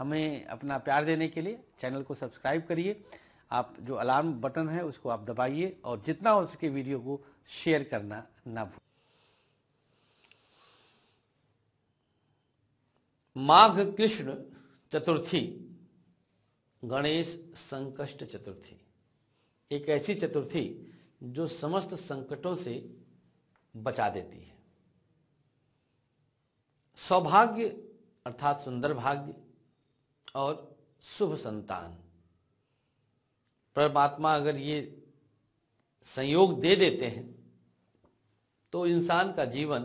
हमें अपना प्यार देने के लिए चैनल को सब्सक्राइब करिए आप जो अलार्म बटन है उसको आप दबाइए और जितना हो सके वीडियो को शेयर करना ना भूल माघ कृष्ण चतुर्थी गणेश संकष्ट चतुर्थी एक ऐसी चतुर्थी जो समस्त संकटों से बचा देती है सौभाग्य अर्थात सुंदर भाग्य और शुभ संतान परमात्मा अगर ये संयोग दे देते हैं तो इंसान का जीवन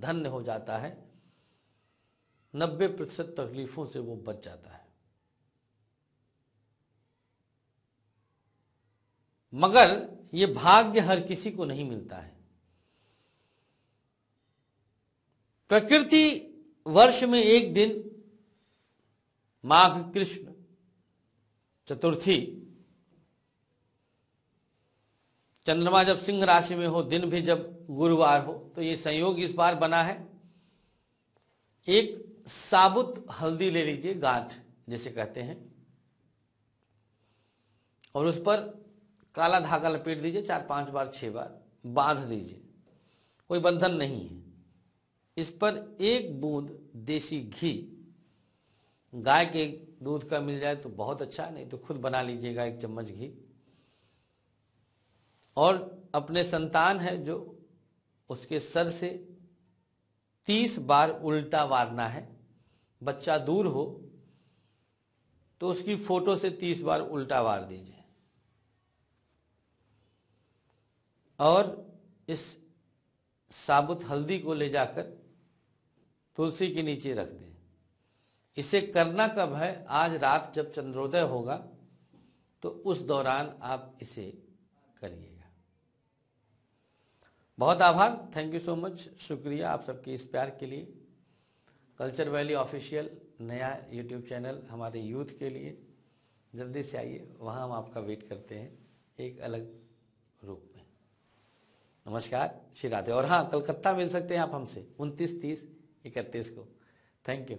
धन्य हो जाता है नब्बे प्रतिशत तकलीफों से वो बच जाता है मगर ये भाग्य हर किसी को नहीं मिलता है प्रकृति वर्ष में एक दिन माघ कृष्ण चतुर्थी चंद्रमा जब सिंह राशि में हो दिन भी जब गुरुवार हो तो ये संयोग इस बार बना है एक साबुत हल्दी ले लीजिए गांठ जिसे कहते हैं और उस पर काला धागा लपेट दीजिए चार पांच बार छह बार बांध दीजिए कोई बंधन नहीं है इस पर एक बूंद देसी घी गाय के दूध का मिल जाए तो बहुत अच्छा नहीं तो खुद बना लीजिएगा एक चम्मच घी और अपने संतान है जो उसके सर से तीस बार उल्टा वारना है बच्चा दूर हो तो उसकी फोटो से तीस बार उल्टा वार दीजिए और इस साबुत हल्दी को ले जाकर तुलसी के नीचे रख दें इसे करना कब है आज रात जब चंद्रोदय होगा तो उस दौरान आप इसे करिएगा बहुत आभार थैंक यू सो मच शुक्रिया आप सबके इस प्यार के लिए कल्चर वैली ऑफिशियल नया यूट्यूब चैनल हमारे यूथ के लिए जल्दी से आइए वहाँ हम आपका वेट करते हैं एक अलग रूप में नमस्कार श्री राधे और हाँ कलकत्ता मिल सकते हैं आप हमसे उनतीस तीस इकतीस को थैंक यू